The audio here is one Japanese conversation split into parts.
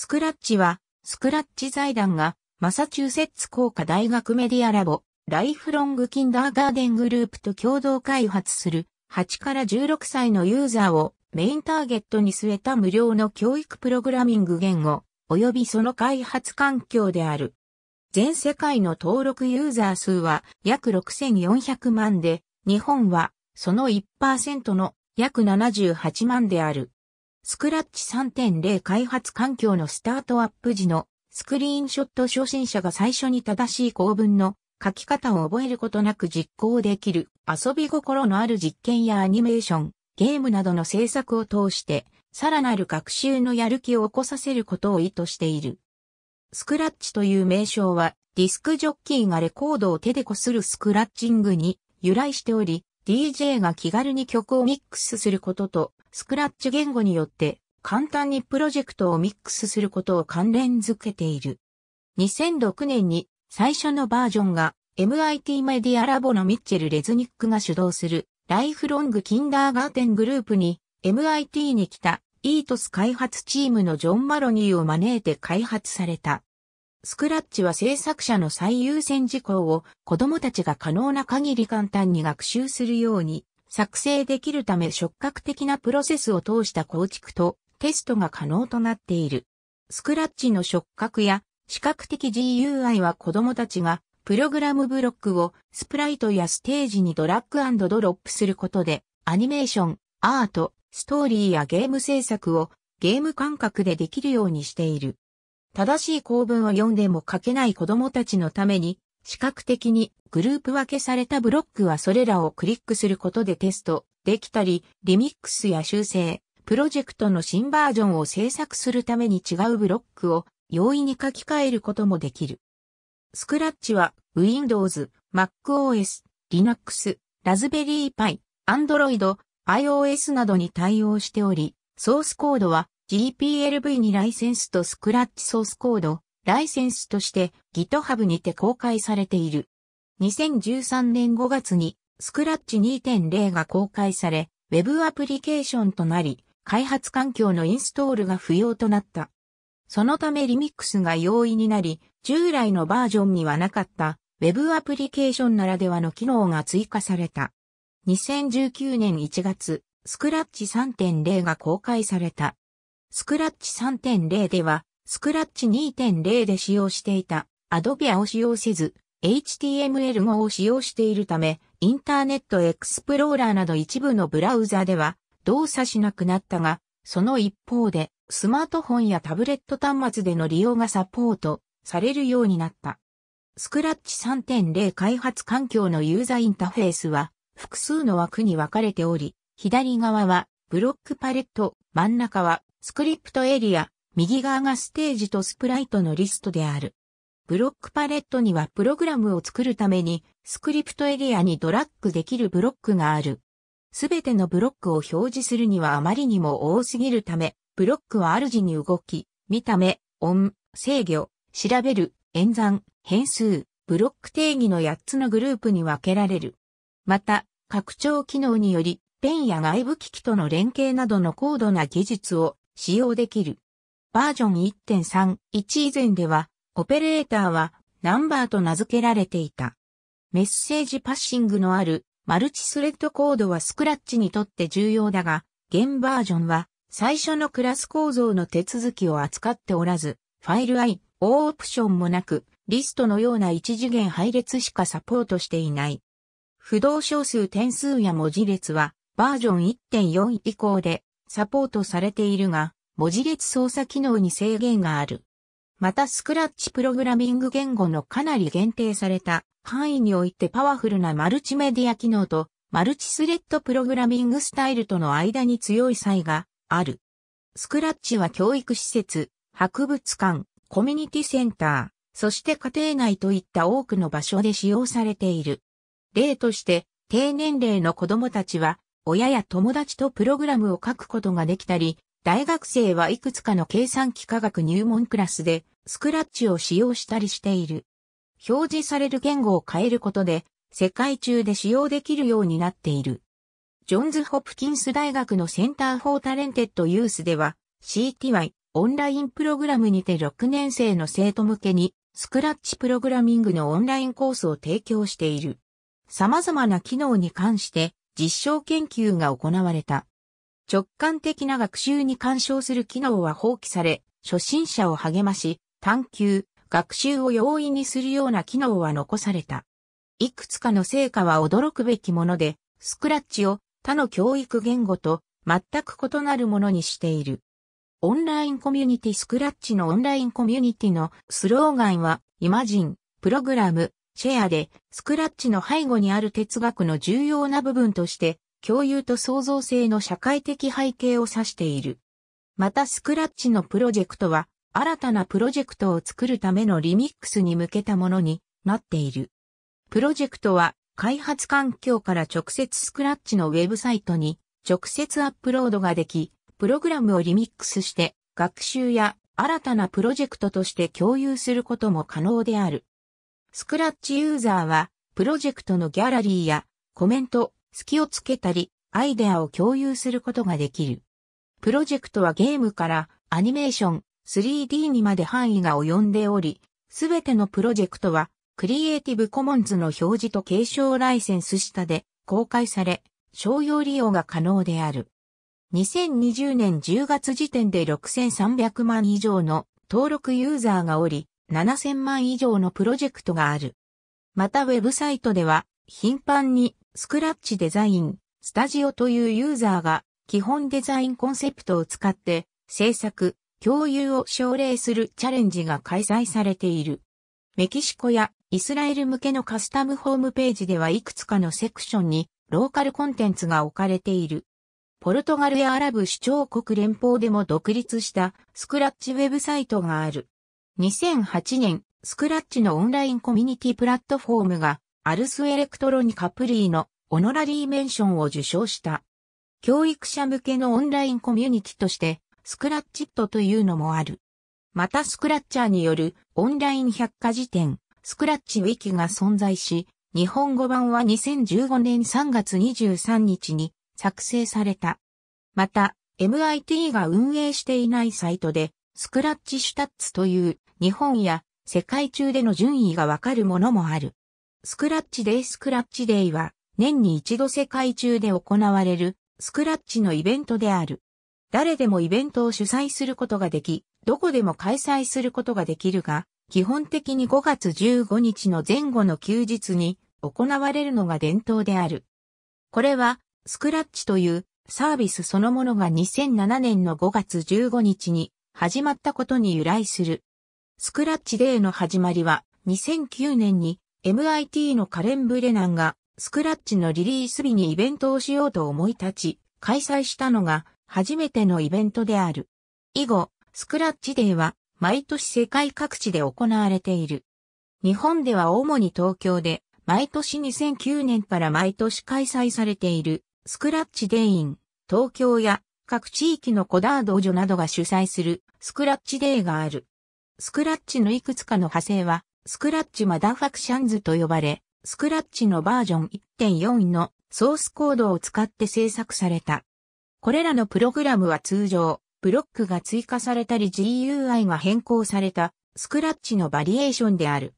スクラッチは、スクラッチ財団が、マサチューセッツ工科大学メディアラボ、ライフロングキンダーガーデングループと共同開発する、8から16歳のユーザーをメインターゲットに据えた無料の教育プログラミング言語、及びその開発環境である。全世界の登録ユーザー数は約6400万で、日本はその1%の約78万である。スクラッチ3.0開発環境のスタートアップ時のスクリーンショット初心者が最初に正しい構文の書き方を覚えることなく実行できる遊び心のある実験やアニメーション、ゲームなどの制作を通してさらなる学習のやる気を起こさせることを意図している。スクラッチという名称はディスクジョッキーがレコードを手でこするスクラッチングに由来しており、DJ が気軽に曲をミックスすることと、スクラッチ言語によって簡単にプロジェクトをミックスすることを関連づけている。2006年に最初のバージョンが MIT メディアラボのミッチェル・レズニックが主導するライフロング・キンダーガーテングループに MIT に来たイートス開発チームのジョン・マロニーを招いて開発された。スクラッチは制作者の最優先事項を子供たちが可能な限り簡単に学習するように作成できるため触覚的なプロセスを通した構築とテストが可能となっている。スクラッチの触覚や視覚的 GUI は子供たちがプログラムブロックをスプライトやステージにドラッグドロップすることでアニメーション、アート、ストーリーやゲーム制作をゲーム感覚でできるようにしている。正しい構文を読んでも書けない子供たちのために、視覚的にグループ分けされたブロックはそれらをクリックすることでテストできたり、リミックスや修正、プロジェクトの新バージョンを制作するために違うブロックを容易に書き換えることもできる。スクラッチは Windows、MacOS、Linux、Raspberry Pi、Android、iOS などに対応しており、ソースコードは GPLV にライセンスとスクラッチソースコード、ライセンスとして GitHub にて公開されている。2013年5月にスクラッチ2.0が公開され、Web アプリケーションとなり、開発環境のインストールが不要となった。そのためリミックスが容易になり、従来のバージョンにはなかった Web アプリケーションならではの機能が追加された。2019年1月、スクラッチ3.0が公開された。スクラッチ3.0では、スクラッチ2.0で使用していた Adobe を使用せず、HTML5 を使用しているため、インターネットエクスプローラーなど一部のブラウザでは動作しなくなったが、その一方で、スマートフォンやタブレット端末での利用がサポートされるようになった。スクラッチ3.0開発環境のユーザーインターフェースは複数の枠に分かれており、左側はブロックパレット真ん中はスクリプトエリア、右側がステージとスプライトのリストである。ブロックパレットにはプログラムを作るためにスクリプトエリアにドラッグできるブロックがある。すべてのブロックを表示するにはあまりにも多すぎるため、ブロックは主に動き、見た目、音、制御、調べる、演算、変数、ブロック定義の8つのグループに分けられる。また、拡張機能により、ペンや外部機器との連携などの高度な技術を使用できる。バージョン1.3.1以前では、オペレーターはナンバーと名付けられていた。メッセージパッシングのあるマルチスレッドコードはスクラッチにとって重要だが、現バージョンは最初のクラス構造の手続きを扱っておらず、ファイル I、O オプションもなく、リストのような一次元配列しかサポートしていない。不動小数点数や文字列はバージョン1.4以降でサポートされているが、文字列操作機能に制限がある。またスクラッチプログラミング言語のかなり限定された範囲においてパワフルなマルチメディア機能とマルチスレッドプログラミングスタイルとの間に強い差異がある。スクラッチは教育施設、博物館、コミュニティセンター、そして家庭内といった多くの場所で使用されている。例として、低年齢の子供たちは親や友達とプログラムを書くことができたり、大学生はいくつかの計算機科学入門クラスで、スクラッチを使用したりしている。表示される言語を変えることで、世界中で使用できるようになっている。ジョンズ・ホプキンス大学のセンター・フォー・タレンテッド・ユースでは、CTY、オンラインプログラムにて6年生の生徒向けに、スクラッチプログラミングのオンラインコースを提供している。様々な機能に関して、実証研究が行われた。直感的な学習に干渉する機能は放棄され、初心者を励まし、探求、学習を容易にするような機能は残された。いくつかの成果は驚くべきもので、スクラッチを他の教育言語と全く異なるものにしている。オンラインコミュニティスクラッチのオンラインコミュニティのスローガンはイマジン、プログラム、シェアで、スクラッチの背後にある哲学の重要な部分として、共有と創造性の社会的背景を指している。またスクラッチのプロジェクトは、新たなプロジェクトを作るためのリミックスに向けたものになっている。プロジェクトは、開発環境から直接スクラッチのウェブサイトに直接アップロードができ、プログラムをリミックスして、学習や新たなプロジェクトとして共有することも可能である。スクラッチユーザーは、プロジェクトのギャラリーやコメント、隙をつけたり、アイデアを共有することができる。プロジェクトはゲームからアニメーション、3D にまで範囲が及んでおり、すべてのプロジェクトは、クリエイティブコモンズの表示と継承ライセンス下で公開され、商用利用が可能である。2020年10月時点で6300万以上の登録ユーザーがおり、7000万以上のプロジェクトがある。またウェブサイトでは、頻繁に、スクラッチデザイン、スタジオというユーザーが、基本デザインコンセプトを使って、制作、共有を奨励するチャレンジが開催されている。メキシコやイスラエル向けのカスタムホームページではいくつかのセクションにローカルコンテンツが置かれている。ポルトガルやアラブ首長国連邦でも独立したスクラッチウェブサイトがある。2008年、スクラッチのオンラインコミュニティプラットフォームが、アルスエレクトロニカプリーのオノラリーメンションを受賞した。教育者向けのオンラインコミュニティとして、スクラッチットというのもある。またスクラッチャーによるオンライン百科事典、スクラッチウィキが存在し、日本語版は2015年3月23日に作成された。また、MIT が運営していないサイトで、スクラッチシュタッツという日本や世界中での順位がわかるものもある。スクラッチデイスクラッチデイは年に一度世界中で行われるスクラッチのイベントである。誰でもイベントを主催することができ、どこでも開催することができるが、基本的に5月15日の前後の休日に行われるのが伝統である。これは、スクラッチというサービスそのものが2007年の5月15日に始まったことに由来する。スクラッチデーの始まりは、2009年に MIT のカレン・ブレナンが、スクラッチのリリース日にイベントをしようと思い立ち、開催したのが、初めてのイベントである。以後、スクラッチデーは、毎年世界各地で行われている。日本では主に東京で、毎年2009年から毎年開催されている、スクラッチデイン、東京や各地域のコダード女などが主催するスクラッチデーがある。スクラッチのいくつかの派生は、スクラッチマダファクションズと呼ばれ、スクラッチのバージョン1.4のソースコードを使って制作された。これらのプログラムは通常、ブロックが追加されたり GUI が変更された、スクラッチのバリエーションである。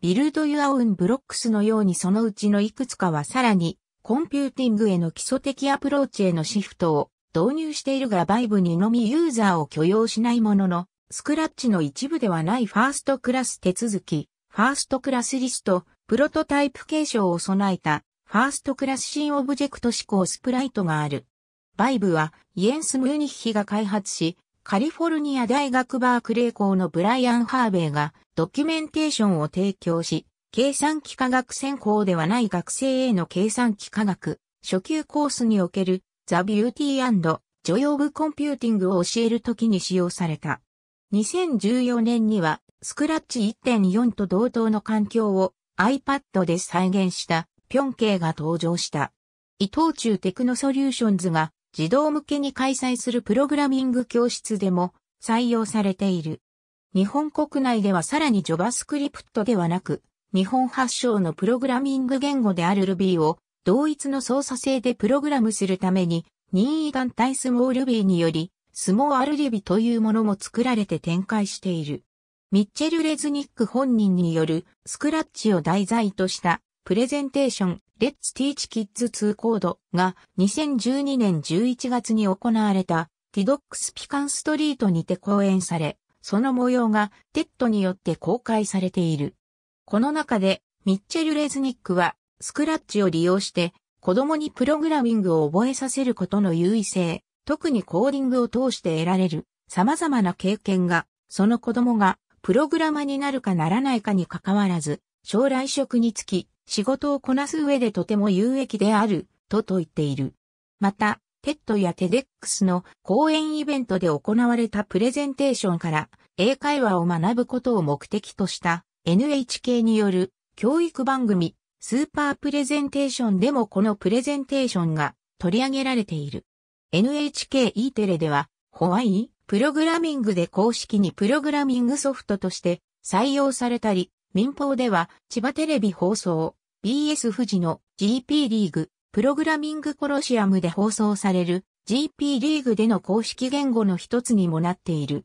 ビルド・ユア・ウン・ブロックスのようにそのうちのいくつかはさらに、コンピューティングへの基礎的アプローチへのシフトを導入しているがバイブにのみユーザーを許容しないものの、スクラッチの一部ではないファーストクラス手続き、ファーストクラスリスト、プロトタイプ継承を備えた、ファーストクラス新オブジェクト指向スプライトがある。バイブは、イエンス・ムーニッヒが開発し、カリフォルニア大学バークレー校のブライアン・ハーベイがドキュメンテーションを提供し、計算機科学専攻ではない学生への計算機科学、初級コースにおける、ザ・ビューティージョイ・オブ・コンピューティングを教えるときに使用された。2014年には、スクラッチ1.4と同等の環境を iPad で再現したピョンケイが登場した。伊藤忠テクノソリューションズが児童向けに開催するプログラミング教室でも採用されている。日本国内ではさらに JavaScript ではなく、日本発祥のプログラミング言語である Ruby を同一の操作性でプログラムするために任意団体スモール u b y によりスモアルリビというものも作られて展開している。ミッチェル・レズニック本人によるスクラッチを題材としたプレゼンテーションレッツ・ティーチ・キッズ・2コードが2012年11月に行われたティドックスピカンストリートにて講演され、その模様がテッドによって公開されている。この中でミッチェル・レズニックはスクラッチを利用して子供にプログラミングを覚えさせることの優位性、特にコーディングを通して得られる様々な経験が、その子供がプログラマになるかならないかに関わらず、将来職につき、仕事をこなす上でとても有益である、と説いっている。また、テッドやテデックスの講演イベントで行われたプレゼンテーションから英会話を学ぶことを目的とした NHK による教育番組スーパープレゼンテーションでもこのプレゼンテーションが取り上げられている。NHKE テレでは、ホワイプログラミングで公式にプログラミングソフトとして採用されたり、民放では千葉テレビ放送、BS 富士の GP リーグ、プログラミングコロシアムで放送される GP リーグでの公式言語の一つにもなっている。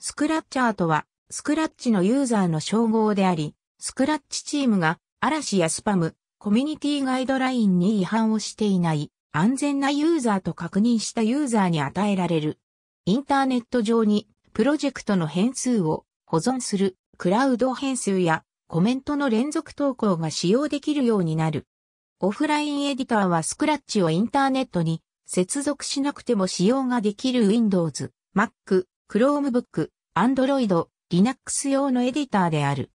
スクラッチャーとは、スクラッチのユーザーの称号であり、スクラッチチームが嵐やスパム、コミュニティガイドラインに違反をしていない安全なユーザーと確認したユーザーに与えられる。インターネット上にプロジェクトの変数を保存するクラウド変数やコメントの連続投稿が使用できるようになる。オフラインエディターはスクラッチをインターネットに接続しなくても使用ができる Windows、Mac、Chromebook、Android、Linux 用のエディターである。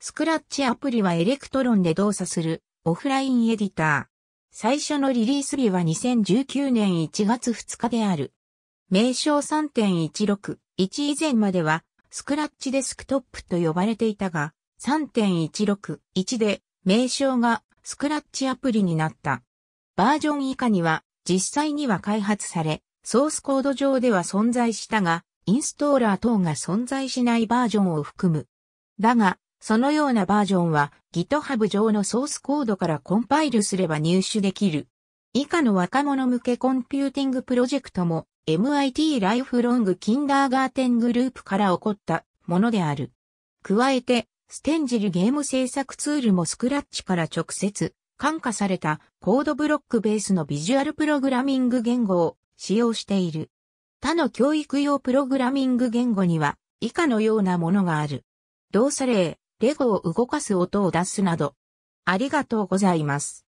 スクラッチアプリはエレクトロンで動作するオフラインエディター。最初のリリース日は2019年1月2日である。名称3.16、1以前までは、スクラッチデスクトップと呼ばれていたが、3.16、1で、名称がスクラッチアプリになった。バージョン以下には、実際には開発され、ソースコード上では存在したが、インストーラー等が存在しないバージョンを含む。だが、そのようなバージョンは GitHub 上のソースコードからコンパイルすれば入手できる。以下の若者向けコンピューティングプロジェクトも MIT ライフロングキンダーガーテングループから起こったものである。加えて、ステンジルゲーム制作ツールもスクラッチから直接感化されたコードブロックベースのビジュアルプログラミング言語を使用している。他の教育用プログラミング言語には以下のようなものがある。動作例、レゴを動かす音を出すなど。ありがとうございます。